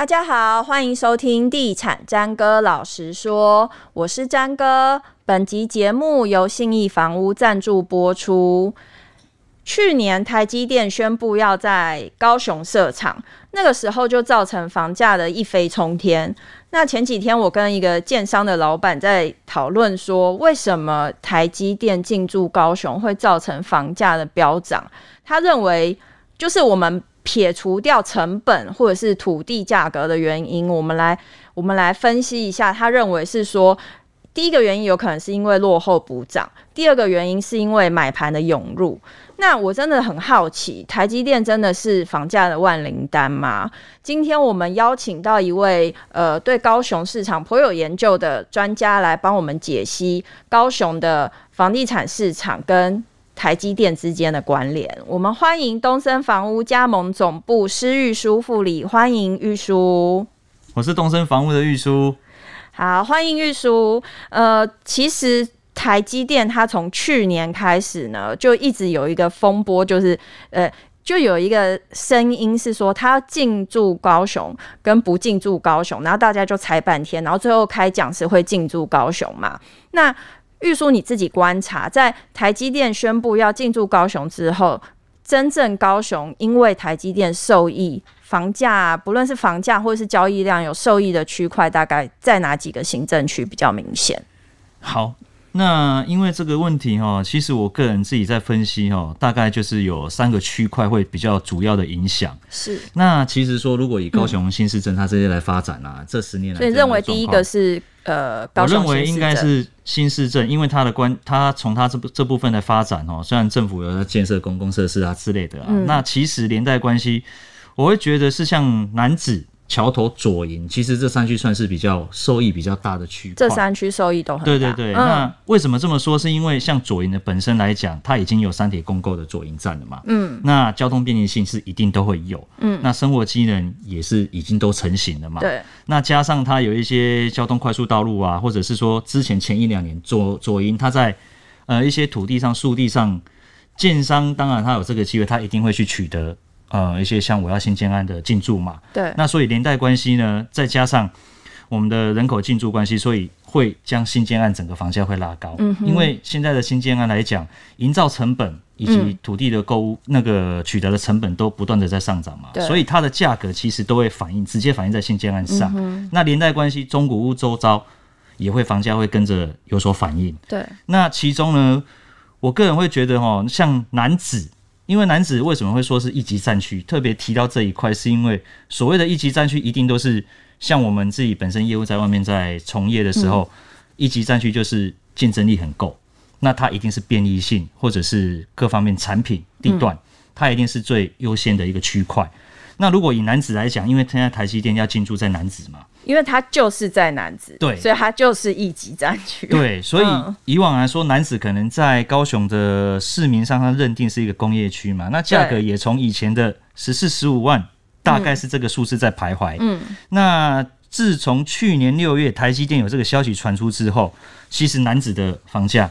大家好，欢迎收听《地产詹哥老实说》，我是詹哥。本集节目由信义房屋赞助播出。去年台积电宣布要在高雄设厂，那个时候就造成房价的一飞冲天。那前几天我跟一个建商的老板在讨论，说为什么台积电进驻高雄会造成房价的飙涨？他认为就是我们。撇除掉成本或者是土地价格的原因，我们来我们来分析一下。他认为是说，第一个原因有可能是因为落后补涨，第二个原因是因为买盘的涌入。那我真的很好奇，台积电真的是房价的万灵丹吗？今天我们邀请到一位呃对高雄市场颇有研究的专家来帮我们解析高雄的房地产市场跟。台积电之间的关联，我们欢迎东森房屋加盟总部施玉书副理，欢迎玉书，我是东森房屋的玉书，好，欢迎玉书。呃，其实台积电它从去年开始呢，就一直有一个风波，就是呃，就有一个声音是说它要进驻高雄，跟不进驻高雄，然后大家就猜半天，然后最后开讲是会进驻高雄嘛？那玉书，你自己观察，在台积电宣布要进驻高雄之后，真正高雄因为台积电受益，房价不论是房价或者是交易量有受益的区块，大概在哪几个行政区比较明显？好。那因为这个问题哈，其实我个人自己在分析哈，大概就是有三个区块会比较主要的影响。是。那其实说，如果以高雄新市镇它这些来发展啊，这十年来，所以认为第一个是呃，我认为应该是新市镇，因为它的关，它从它这部这部分的发展哦，虽然政府有在建设公共设施啊之类的啊，那其实连带关系，我会觉得是像男子。桥头左营，其实这三区算是比较收益比较大的区。这三区收益都很大。对对对。那为什么这么说？是因为像左营的本身来讲，它已经有三铁共购的左营站了嘛。嗯。那交通便利性是一定都会有。嗯。那生活机能也是已经都成型了嘛。对。那加上它有一些交通快速道路啊，或者是说之前前一两年左左营它在呃一些土地上、树地上建商，当然它有这个机会，它一定会去取得。呃，一些像我要新建案的进驻嘛，对，那所以连带关系呢，再加上我们的人口进驻关系，所以会将新建案整个房价会拉高。嗯因为现在的新建案来讲，营造成本以及土地的购那个取得的成本都不断的在上涨嘛，对，所以它的价格其实都会反映，直接反映在新建案上。那连带关系，中古屋周遭也会房价会跟着有所反应。对，那其中呢，我个人会觉得哈，像男子。因为男子为什么会说是一级战区？特别提到这一块，是因为所谓的一级战区一定都是像我们自己本身业务在外面在从业的时候，一级战区就是竞争力很够，那它一定是便利性或者是各方面产品地段，它一定是最优先的一个区块。那如果以男子来讲，因为现在台积电要进驻在男子嘛，因为它就是在男子，对，所以它就是一级战区。对，所以以往来说，男子可能在高雄的市民上，他认定是一个工业区嘛，那价格也从以前的十四十五万，大概是这个数字在徘徊。嗯，那自从去年六月台积电有这个消息传出之后，其实男子的房价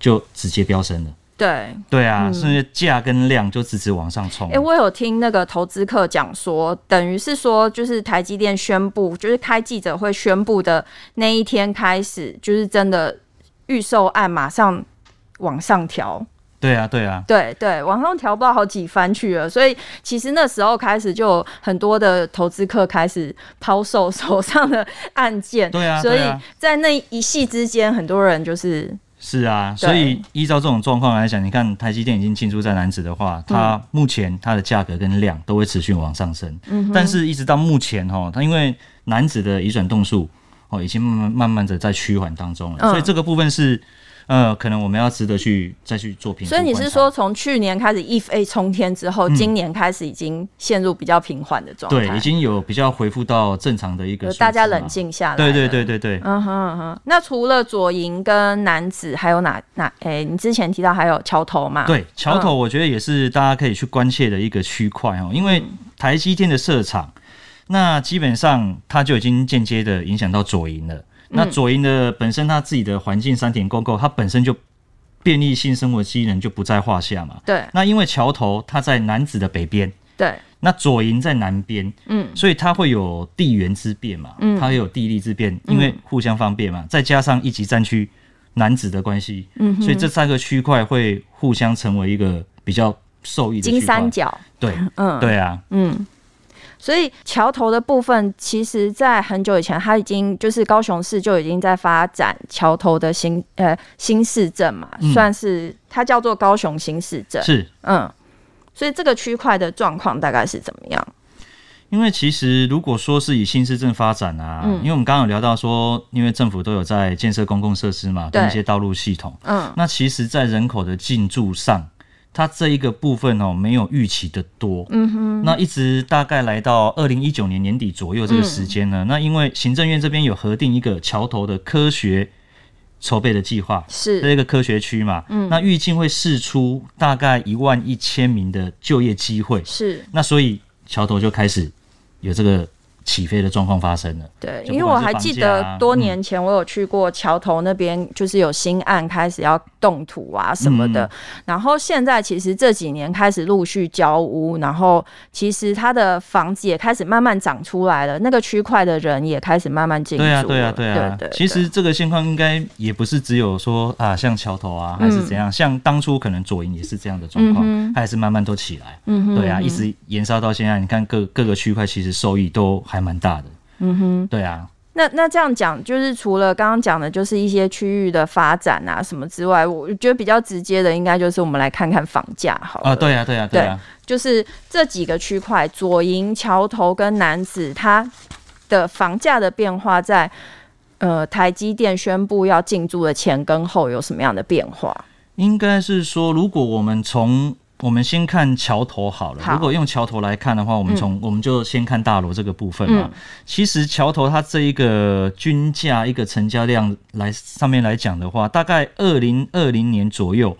就直接飙升了。对对啊，甚至价跟量就直直往上冲。哎，我有听那个投资客讲说，等于是说，就是台积电宣布，就是开记者会宣布的那一天开始，就是真的预售案马上往上调。对啊，对啊，对对，往上调到好几番去了。所以其实那时候开始，就很多的投资客开始抛售手上的案件。对啊，所以在那一系之间，很多人就是。是啊，所以依照这种状况来讲，你看台积电已经进驻在南子的话，它目前它的价格跟量都会持续往上升。嗯，但是一直到目前哦，它因为南子的移转动数哦，已经慢慢慢慢的在趋缓当中了，所以这个部分是。呃，可能我们要值得去再去做评估。所以你是说，从去年开始 if A 冲天之后，今年开始已经陷入比较平缓的状态？对，已经有比较回复到正常的一个，大家冷静下来。对对对对对。嗯哼嗯哼。那除了左营跟男子，还有哪哪？哎，你之前提到还有桥头嘛？对，桥头我觉得也是大家可以去关切的一个区块哦，因为台积电的设厂，那基本上它就已经间接的影响到左营了。那左营的本身，它自己的环境、山田沟沟，它本身就便利性生活机能就不在话下嘛。对。那因为桥头它在南子的北边，对。那左营在南边，嗯，所以它会有地缘之变嘛，嗯，它会有地利之变，因为互相方便嘛。再加上一级战区南子的关系，嗯，所以这三个区块会互相成为一个比较受益的金三角。对，嗯，对啊，嗯。所以桥头的部分，其实，在很久以前，它已经就是高雄市就已经在发展桥头的新呃新市镇嘛，算是它叫做高雄新市镇。是，嗯。所以这个区块的状况大概是怎么样？因为其实如果说是以新市镇发展啊，因为我们刚刚有聊到说，因为政府都有在建设公共设施嘛，一些道路系统。嗯。那其实，在人口的进驻上。它这一个部分哦，没有预期的多。嗯哼，那一直大概来到二零一九年年底左右这个时间呢，那因为行政院这边有核定一个桥头的科学筹备的计划，是这一个科学区嘛。嗯，那预计会释出大概一万一千名的就业机会。是，那所以桥头就开始有这个。起飞的状况发生了。对，因为我还记得多年前我有去过桥头那边，就是有新案开始要动土啊什么的。然后现在其实这几年开始陆续交屋，然后其实它的房子也开始慢慢长出来了。那个区块的人也开始慢慢进。对啊，对啊，对啊。其实这个现况应该也不是只有说啊，像桥头啊还是怎样，像当初可能左营也是这样的状况，它还是慢慢都起来。嗯哼。对啊，一直延烧到现在，你看各各个区块其实收益都还。还蛮大的，嗯哼，对啊，那那这样讲，就是除了刚刚讲的，就是一些区域的发展啊什么之外，我觉得比较直接的，应该就是我们来看看房价，好，了。呃，对啊，对啊，对啊。就是这几个区块，左营、桥头跟南子，它的房价的变化，在呃台积电宣布要进驻的前跟后有什么样的变化？应该是说，如果我们从我们先看桥头好了。好，如果用桥头来看的话，我们从我们就先看大楼这个部分嘛。嗯。其实桥头它这一个均价、一个成交量来上面来讲的话，大概二零二零年左右，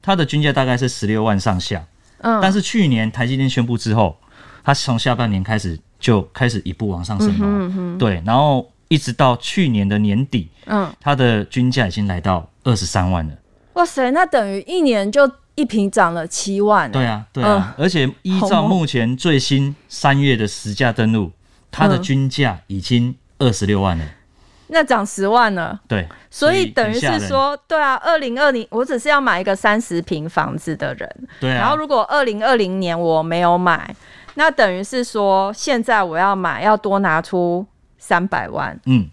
它的均价大概是十六万上下。嗯。但是去年台积电宣布之后，它从下半年开始就开始一步往上升了。嗯哼。对，然后一直到去年的年底，嗯，它的均价已经来到二十三万了。哇塞！那等于一年就。一平涨了七万，对啊，对啊，而且依照目前最新三月的实价登录，它的均价已经二十六万了，那涨十万了，对，所以等于是说，对啊，二零二零，我只是要买一个三十平房子的人，对啊，然后如果二零二零年我没有买，那等于是说，现在我要买要多拿出三百万，嗯，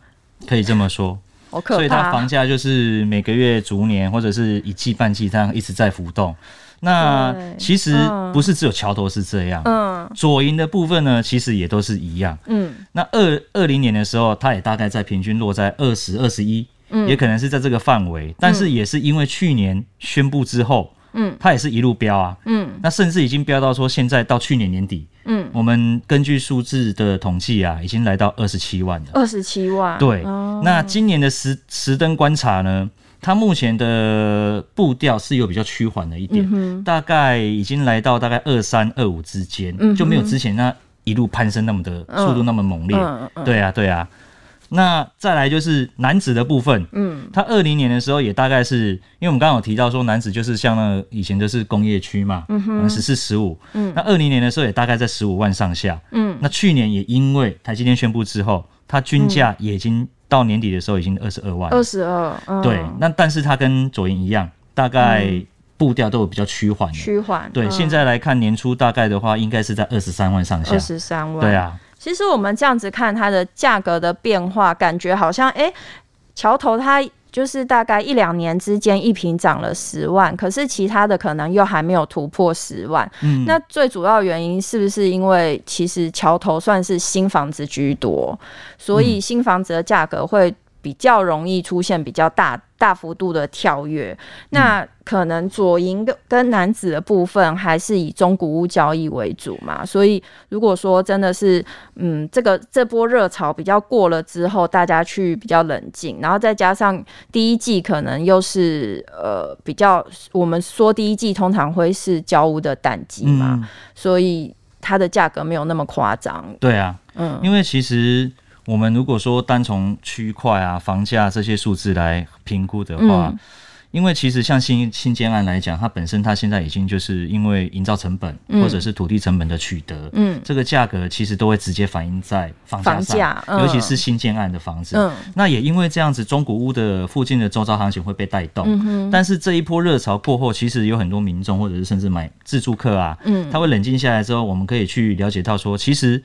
可以这么说。所以它房价就是每个月逐年或者是一季半季这样一直在浮动。那其实不是只有桥头是这样，嗯，左营的部分呢，其实也都是一样，嗯。那二二零年的时候，它也大概在平均落在二十二十一，嗯，也可能是在这个范围，但是也是因为去年宣布之后。嗯，它也是一路飙啊，嗯，那甚至已经飙到说现在到去年年底，嗯，我们根据数字的统计啊，已经来到二十七万了。二十七万，对。那今年的时时灯观察呢，它目前的步调是有比较趋缓了一点，大概已经来到大概二三二五之间，就没有之前那一路攀升那么的速度那么猛烈。对啊，对啊。那再来就是男子的部分，嗯，他二零年的时候也大概是，因为我们刚有提到说，男子就是像那以前就是工业区嘛，嗯哼，十四十五，嗯，那二零年的时候也大概在十五万上下，嗯，那去年也因为台积电宣布之后，它均价已经到年底的时候已经二十二万，二十二，对，那但是它跟左银一样，大概步调都有比较趋缓，趋缓，对，现在来看年初大概的话，应该是在二十三万上下，二十三万，对啊。其实我们这样子看它的价格的变化，感觉好像哎，桥头它就是大概一两年之间，一瓶涨了十万，可是其他的可能又还没有突破十万。嗯，那最主要原因是不是因为其实桥头算是新房子居多，所以新房子的价格会。比较容易出现比较大、大幅度的跳跃。那可能左银跟跟男子的部分还是以中古屋交易为主嘛。所以如果说真的是，嗯，这个这波热潮比较过了之后，大家去比较冷静，然后再加上第一季可能又是呃比较，我们说第一季通常会是交屋的淡季嘛，所以它的价格没有那么夸张。对啊，嗯，因为其实。我们如果说单从区块啊、房价这些数字来评估的话，嗯，因为其实像新新建案来讲，它本身它现在已经就是因为营造成本或者是土地成本的取得，嗯，这个价格其实都会直接反映在房价上，尤其是新建案的房子。嗯，那也因为这样子，中古屋的附近的周遭行情会被带动。嗯但是这一波热潮过后，其实有很多民众或者是甚至买自住客啊，嗯，他会冷静下来之后，我们可以去了解到说，其实。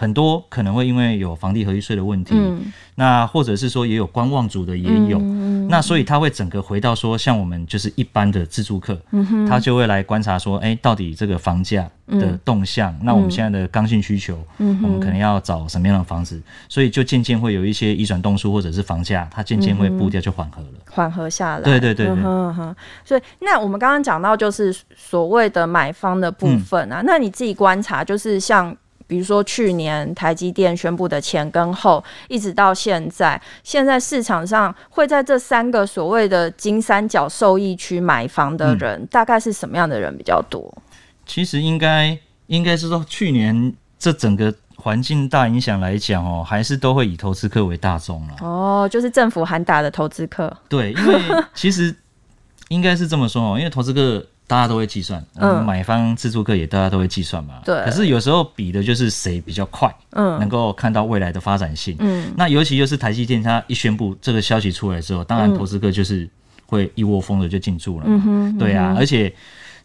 很多可能会因为有房地一税的问题，那或者是说也有观望组的，也有。那所以他会整个回到说，像我们就是一般的自住客，他就会来观察说，哎，到底这个房价的动向。那我们现在的刚性需求，我们可能要找什么样的房子？所以就渐渐会有一些移转动数，或者是房价，它渐渐会步调就缓和了，缓和下来。对对对对。所以那我们刚刚讲到就是所谓的买方的部分啊，那你自己观察就是像。比如说去年台积电宣布的前跟后，一直到现在，现在市场上会在这三个所谓的金三角受益区买房的人，大概是什么样的人比较多？其实应该应该是说去年这整个环境大影响来讲哦，还是都会以投资客为大众了。哦，就是政府喊打的投资客。对，因为其实应该是这么说哦，因为投资客。大家都会计算，买方自助客也大家都会计算嘛。对。可是有时候比的就是谁比较快，能够看到未来的发展性。嗯。那尤其又是台积电，它一宣布这个消息出来之后，当然投资客就是会一窝蜂的就进驻了。嗯哼。对啊，而且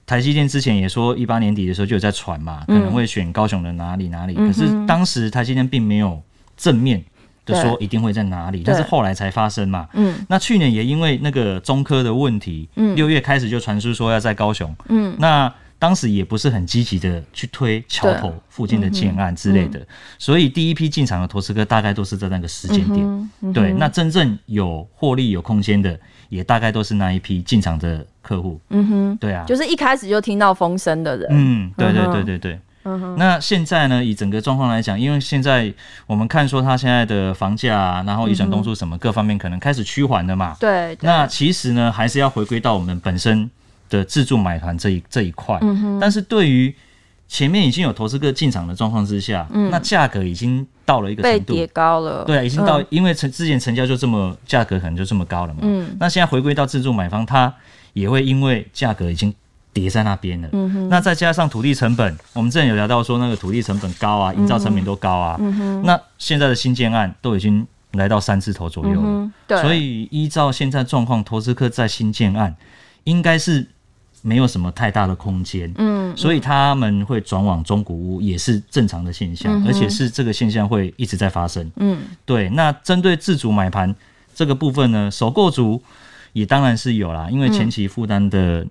台积电之前也说一八年底的时候就有在传嘛，可能会选高雄的哪里哪里。可是当时台积电并没有正面。的说一定会在哪里，但是后来才发生嘛。嗯，那去年也因为那个中科的问题，嗯，六月开始就传出说要在高雄，嗯，那当时也不是很积极的去推桥头附近的建案之类的，所以第一批进场的投资客大概都是在那个时间点。对，那真正有获利有空间的，也大概都是那一批进场的客户。嗯哼，对啊，就是一开始就听到风声的人。嗯，对对对对对。那现在呢？以整个状况来讲，因为现在我们看说它现在的房价，然后预算动数什么各方面可能开始趋缓了嘛。对。那其实呢，还是要回归到我们本身的自助买团这一这一块。嗯哼。但是对于前面已经有投资客进场的状况之下，那价格已经到了一个程被也高了，对，已经到，因为成之前成交就这么价格可能就这么高了嘛。嗯。那现在回归到自助买方，它也会因为价格已经。叠在那边了。嗯哼。那再加上土地成本，我们之前有聊到说那个土地成本高啊，营造成本都高啊。嗯哼。那现在的新建案都已经来到三四头左右了。嗯对。所以依照现在状况，投资客在新建案应该是没有什么太大的空间。嗯。所以他们会转往中古屋也是正常的现象，而且是这个现象会一直在发生。嗯。对。那针对自主买盘这个部分呢，首购族也当然是有啦，因为前期负担的。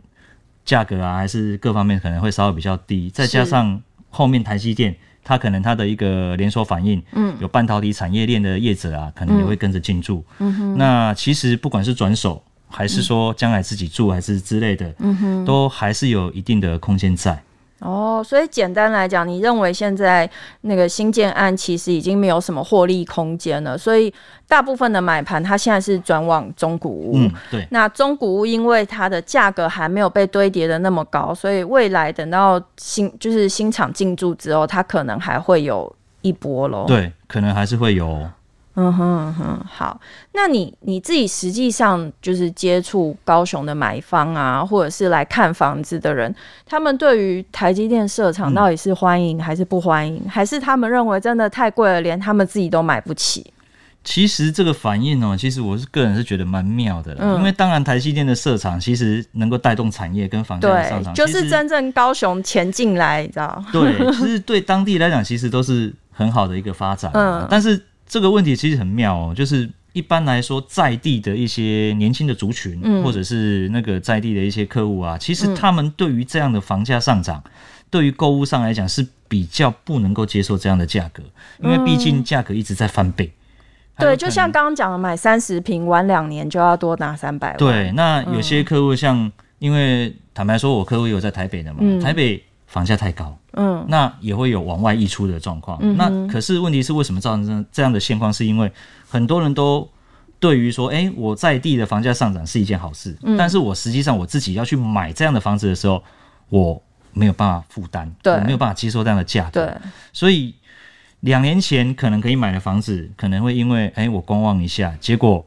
价格啊，还是各方面可能会稍微比较低，再加上后面台积电，它可能它的一个连锁反应，嗯，有半导体产业链的业者啊，可能也会跟着进驻。嗯哼，那其实不管是转手，还是说将来自己住，还是之类的，嗯哼，都还是有一定的空间在。哦，所以简单来讲，你认为现在那个新建案其实已经没有什么获利空间了，所以大部分的买盘它现在是转往中古屋。嗯，对。那中古屋因为它的价格还没有被堆叠的那么高，所以未来等到新就是新厂进驻之后，它可能还会有一波喽。对，可能还是会有。嗯哼哼，好，那你你自己实际上就是接触高雄的买方啊，或者是来看房子的人，他们对于台积电设厂到底是欢迎还是不欢迎，还是他们认为真的太贵了，连他们自己都买不起？其实这个反应哦，其实我是个人是觉得蛮妙的，因为当然台积电的设厂其实能够带动产业跟房价上涨，就是真正高雄前进来，你知道？对，其实 对当地来讲，其实都是很好的一个发展，嗯，但是。这个问题其实很妙哦，就是一般来说，在地的一些年轻的族群，或者是那个在地的一些客户啊，其实他们对于这样的房价上涨，对于购物上来讲是比较不能够接受这样的价格，因为毕竟价格一直在翻倍。对，就像刚刚讲的，买三十平，晚两年就要多拿三百万。对，那有些客户像，因为坦白说，我客户有在台北的嘛，台北。房价太高，嗯，那也会有往外溢出的状况，嗯，那可是问题是为什么造成这这样的现况？是因为很多人都对于说，哎，我在地的房价上涨是一件好事，嗯，但是我实际上我自己要去买这样的房子的时候，我没有办法负担，对，我没有办法接受这样的价格，所以两年前可能可以买的房子，可能会因为，哎，我观望一下，结果。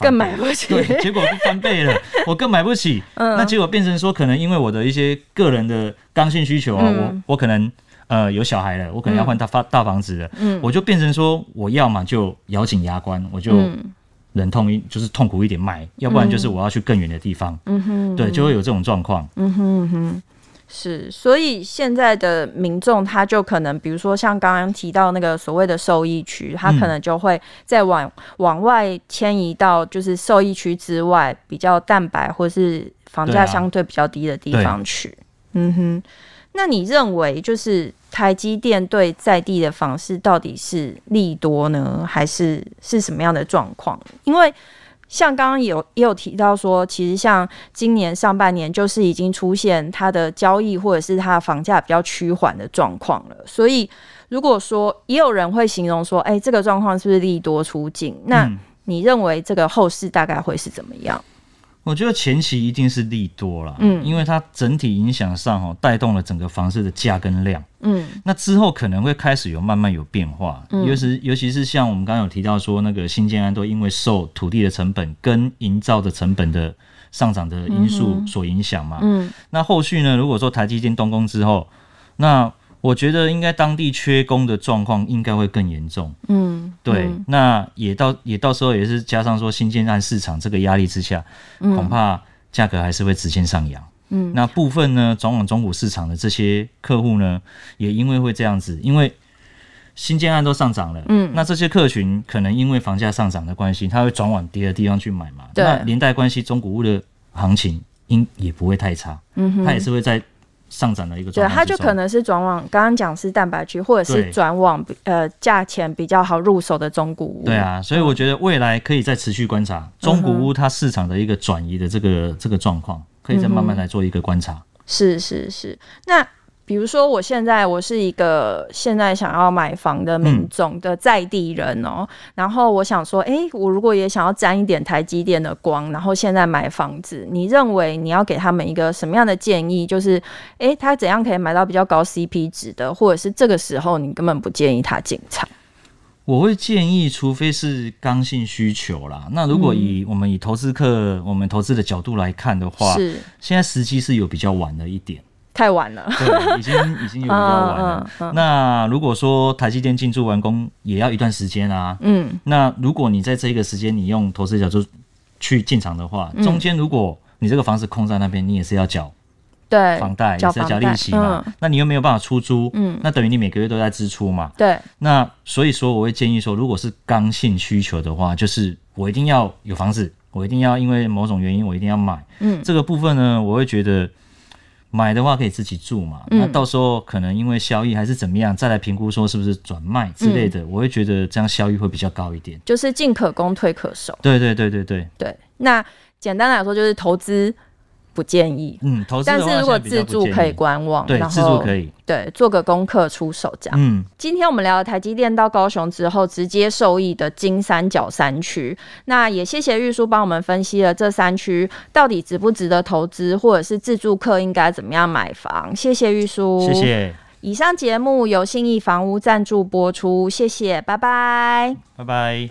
更买不起，对，结果是翻倍了，我更买不起。嗯，那结果变成说，可能因为我的一些个人的刚性需求啊，我我可能呃有小孩了，我可能要换大房大房子了。嗯，我就变成说，我要嘛就咬紧牙关，我就忍痛一就是痛苦一点卖，要不然就是我要去更远的地方。嗯哼，对，就会有这种状况。嗯哼哼。是，所以现在的民众他就可能，比如说像刚刚提到那个所谓的受益区，他可能就会再往往外迁移到就是受益区之外，比较蛋白或是房价相对比较低的地方去。嗯哼，那你认为就是台积电对在地的房市到底是利多呢，还是是什么样的状况？因为像刚刚有也有提到说，其实像今年上半年就是已经出现它的交易或者是它房价比较趋缓的状况了，所以如果说也有人会形容说，哎，这个状况是不是利多出尽？那你认为这个后市大概会是怎么样？我觉得前期一定是利多了，嗯，因为它整体影响上哦，带动了整个房市的价跟量，嗯，那之后可能会开始有慢慢有变化，嗯，尤其尤其是像我们刚刚有提到说那个新建安都因为受土地的成本跟营造的成本的上涨的因素所影响嘛，嗯，那后续呢，如果说台积电动工之后，那。我觉得应该当地缺工的状况应该会更严重。嗯，对，那也到也到时候也是加上说新建案市场这个压力之下，恐怕价格还是会直线上扬。嗯，那部分呢转往中古市场的这些客户呢，也因为会这样子，因为新建案都上涨了。嗯，那这些客群可能因为房价上涨的关系，他会转往别的地方去买嘛？那连带关系，中古屋的行情应也不会太差。嗯哼，他也是会在。上涨的一个，对它就可能是转往刚刚讲是蛋白区，或者是转往呃价钱比较好入手的中古屋。对啊，所以我觉得未来可以再持续观察中古屋它市场的一个转移的这个这个状况，可以再慢慢来做一个观察。是是是，那。比如说，我现在我是一个现在想要买房的民众的在地人哦，然后我想说，哎，我如果也想要沾一点台积电的光，然后现在买房子，你认为你要给他们一个什么样的建议？就是，哎，他怎样可以买到比较高 CP 值的，或者是这个时候你根本不建议他进场？我会建议，除非是刚性需求啦。那如果以我们以投资客我们投资的角度来看的话，是现在时机是有比较晚了一点。太晚了，对，已经已经有比较晚了。那如果说台积电进驻完工，也要一段时间啊。嗯，那如果你在这个时间，你用投资角度去进场的话，中间如果你这个房子空在那边，你也是要缴，对，房贷也是要缴利息嘛。那你又没有办法出租，嗯，那等于你每个月都在支出嘛。对。那所以说，我会建议说，如果是刚性需求的话，就是我一定要有房子，我一定要因为某种原因，我一定要买。嗯，这个部分呢，我会觉得。买的话可以自己住嘛，那到时候可能因为效益还是怎么样，再来评估说是不是转卖之类的，我会觉得这样效益会比较高一点，就是进可攻退可守。对对对对对对。那简单来说就是投资。不建议。嗯，但是如果自住可以观望。对，自可以。对，做个功课出手这样。嗯，今天我们聊台积电到高雄之后直接受益的金三角三区。那也谢谢玉叔帮我们分析了这三区到底值不值得投资，或者是自住客应该怎么样买房。谢谢玉叔。谢谢。以上节目由信义房屋赞助播出，谢谢，拜拜，拜拜。